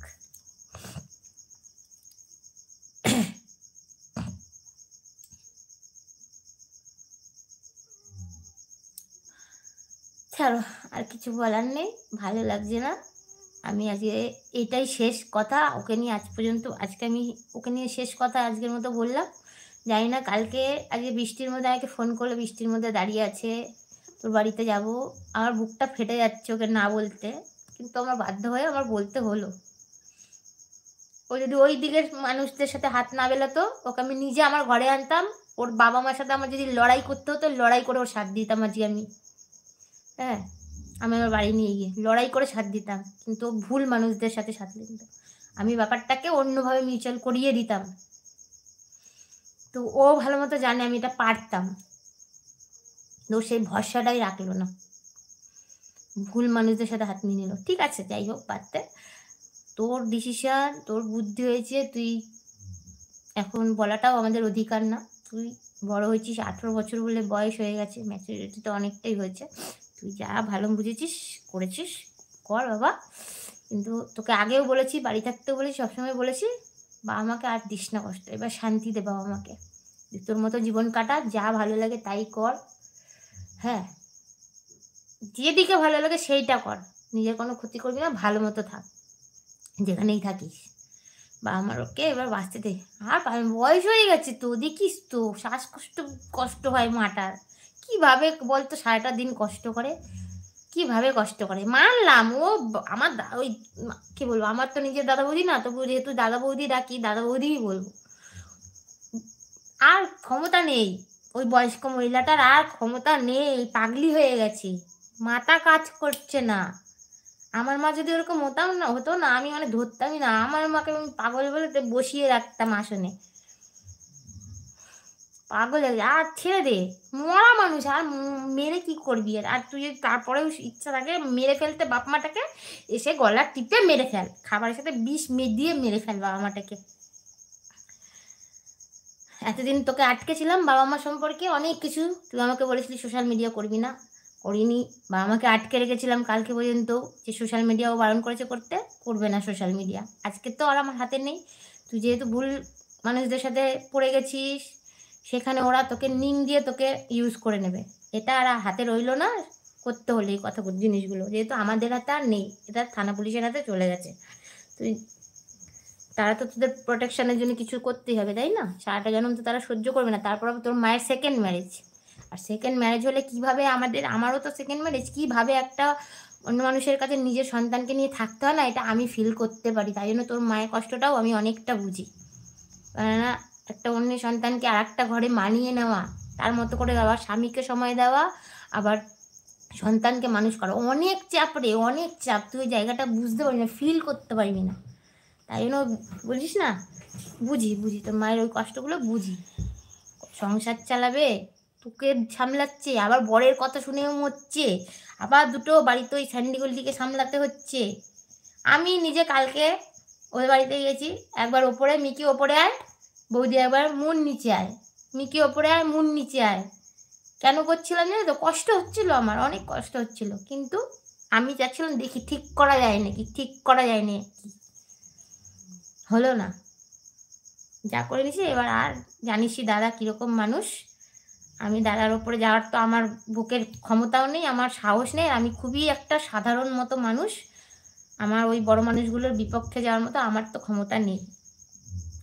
ছাড়ো আর কিছু বলার নেই ভালো লাগছে না আমি আজকে এটাই শেষ কথা ওকে নিয়ে আজ পর্যন্ত আজকে আমি ওকে নিয়ে শেষ কথা আজকের মতো বললাম জানি না কালকে আজকে বৃষ্টির মধ্যে আমাকে ফোন করলো বৃষ্টির মধ্যে দাঁড়িয়ে আছে তোর বাড়িতে যাব আমার বুকটা ফেটে যাচ্ছে ওকে না বলতে কিন্তু আমার বাধ্য হয়ে আমার বলতে হলো ও যদি ওই দিকের মানুষদের সাথে হাত না বেলাতো ওকে আমি নিজে আমার ঘরে আনতাম ওর বাবা মার সাথে আমার যদি লড়াই করতে হতো লড়াই করে ওর সাথ দিতাম আজকে আমি হ্যাঁ আমি আমার বাড়ি নিয়ে গিয়ে লড়াই করে সাথ দিতাম কিন্তু ভুল মানুষদের সাথে সাথ দিত আমি ব্যাপারটাকে অন্যভাবে মিউচুয়াল করিয়ে দিতাম তো ও ভালো মতো জানে আমি এটা পারতাম তো সেই ভরসাটাই রাখলো না ভুল মানুষদের সাথে হাত মিলিয়ে নিল ঠিক আছে যাই হোক পারতে তোর ডিসিশন তোর বুদ্ধি হয়েছে তুই এখন বলাটাও আমাদের অধিকার না তুই বড় হয়েছিস আঠেরো বছর বলে বয়স হয়ে গেছে ম্যাচুরিটি তো অনেকটাই হয়েছে তুই যা ভালো বুঝেছিস করেছিস কর বাবা কিন্তু তোকে আগেও বলেছি বাড়ি থাকতেও বলেছি সবসময় বলেছি বাবা মাকে আর দিস না কষ্ট এবার শান্তি দে বাবা মাকে তোর মতো জীবন কাটা যা ভালো লাগে তাই কর হ্যাঁ যেদিকে ভালো লাগে সেইটা কর নিজের কোনো ক্ষতি করবি না ভালো মতো থাক যেখানেই থাকিস বা আমার ওকে এবার বাঁচতে দে আর বয়স হয়ে গেছে তো দেখিস তো শ্বাসকষ্ট কষ্ট হয় মাটার কীভাবে বলতো সারাটা দিন কষ্ট করে কিভাবে কষ্ট করে মানলাম ও আমার ওই কী বলবো আমার তো নিজের দাদা বৌদি না তবু যেহেতু দাদা বৌদি ডাকি দাদা বৌদিই বলবো আর ক্ষমতা নেই ওই বয়স্ক মহিলাটার আর ক্ষমতা নেই পাগলি হয়ে গেছে মাথা কাজ করছে না আমার মা যদি ওরকম হতাম না হতো না আমি মানে ধরতামই না আমার মাকে আমি পাগল বলে বসিয়ে রাখতাম আসনে পাগল আর ছেড়ে দে মরা মানুষ আর মেরে কি করবি আর আর তুই তারপরেও ইচ্ছা থাকে মেরে ফেলতে বাপ মাটাকে এসে গলা টিপে মেরে ফেল খাবারের সাথে বিষ দিয়ে মেরে ফেল বাবা মাটাকে এতদিন তোকে আটকেছিলাম বাবা মা সম্পর্কে অনেক কিছু তুই আমাকে বলেছিলি সোশ্যাল মিডিয়া করবি না করিনি বাবা মাকে আটকে রেখেছিলাম কালকে পর্যন্ত যে সোশ্যাল মিডিয়াও বারণ করেছে করতে করবে না সোশ্যাল মিডিয়া আজকে তো আর আমার হাতে নেই তুই যেহেতু ভুল মানুষদের সাথে পড়ে গেছিস সেখানে ওরা তোকে নিম দিয়ে তোকে ইউজ করে নেবে এটা আর হাতে রইলো না করতে হলে এই কথা জিনিসগুলো যেহেতু আমাদের হাতে আর নেই এটা থানা পুলিশের হাতে চলে গেছে তুই তারা তো তোদের প্রোটেকশনের জন্য কিছু করতেই হবে তাই না সারাটা জন্ম তো তারা সহ্য করবে না তারপর তোর মায়ের সেকেন্ড ম্যারেজ আর সেকেন্ড ম্যারেজ হলে কিভাবে আমাদের আমারও তো সেকেন্ড ম্যারেজ কিভাবে একটা অন্য মানুষের কাছে নিজের সন্তানকে নিয়ে থাকতে হয় না এটা আমি ফিল করতে পারি তাই জন্য তোর মায়ের কষ্টটাও আমি অনেকটা বুঝি কেননা একটা অন্য সন্তানকে আর একটা ঘরে মানিয়ে নেওয়া তার মতো করে আবার স্বামীকে সময় দেওয়া আবার সন্তানকে মানুষ করা অনেক চাপ রে অনেক চাপ তুই জায়গাটা বুঝতে পারবি না ফিল করতে পারবি না তাই জন্য বলিস না বুঝি বুঝি তোর মায়ের ওই কষ্টগুলো বুঝি সংসার চালাবে তোকে সামলাচ্ছে আবার বরের কথা শুনেও মরছে আবার দুটো বাড়িতে ওই স্যান্ডিগুলিকে সামলাতে হচ্ছে আমি নিজে কালকে ওই বাড়িতে গেছি একবার ওপরে মিকি ওপরে আয় বৌদি একবার মুন নিচে আয় মিকি ওপরে আয় মুন নিচে আয় কেন করছিলাম জানো তো কষ্ট হচ্ছিল আমার অনেক কষ্ট হচ্ছিলো কিন্তু আমি চাচ্ছিলাম দেখি ঠিক করা যায় নাকি ঠিক করা যায় নাকি হলো না যা করে নিছি এবার আর জানিসই দাদা কীরকম মানুষ আমি দাদার ওপরে যাওয়ার তো আমার বুকের ক্ষমতাও নেই আমার সাহস নেই আমি খুবই একটা সাধারণ মতো মানুষ আমার ওই বড় মানুষগুলোর বিপক্ষে যাওয়ার মতো আমার তো ক্ষমতা নেই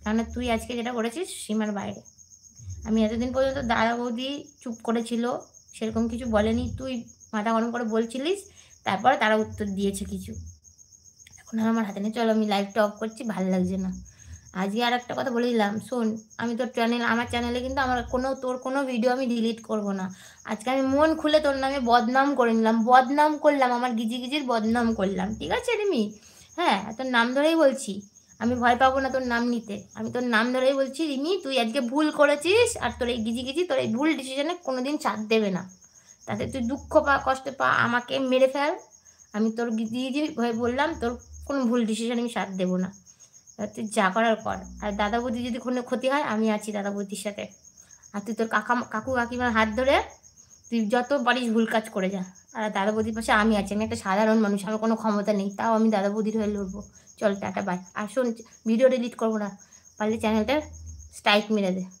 কারণ তুই আজকে যেটা করেছিস সীমার বাইরে আমি এতদিন পর্যন্ত দাদা বৌদি চুপ করেছিল সেরকম কিছু বলেনি তুই মাথা গরম করে বলছিলিস তারপরে তারা উত্তর দিয়েছে কিছু এখন আর আমার হাতে নেই চলো আমি লাইভটা অফ করছি ভালো লাগছে না আজকে আর একটা কথা বলে দিলাম শোন আমি তোর চ্যানেল আমার চ্যানেলে কিন্তু আমার কোনো তোর কোনো ভিডিও আমি ডিলিট করব না আজকে আমি মন খুলে তোর নামে বদনাম করে নিলাম বদনাম করলাম আমার গিজি গিজির বদনাম করলাম ঠিক আছে রিমি হ্যাঁ তোর নাম ধরেই বলছি আমি ভয় পাবো না তোর নাম নিতে আমি তোর নাম ধরেই বলছি রিমি তুই আজকে ভুল করেছিস আর তোর এই গিজি গিজি তোর এই ভুল ডিসিশনে দিন ছাড় দেবে না তাতে তুই দুঃখ পা কষ্ট পা আমাকে মেরে ফেল আমি তোর গিজি গিজি ভয় বললাম তোর কোনো ভুল ডিসিশন আমি সাথ দেবো না তুই যা করার কর আর দাদা বৌদি যদি কোনো ক্ষতি হয় আমি আছি দাদা বৌদির সাথে আর তুই তোর কাকা কাকু কাকিমার হাত ধরে তুই যত পারিস ভুল কাজ করে যা আর দাদা বৌদির পাশে আমি আছি আমি একটা সাধারণ মানুষ আমার কোনো ক্ষমতা নেই তাও আমি দাদা বৌদির হয়ে লড়বো চল টাটা বাই আর শোন ভিডিও ডিলিট করবো না পারলে চ্যানেলটা স্ট্রাইক মেরে দে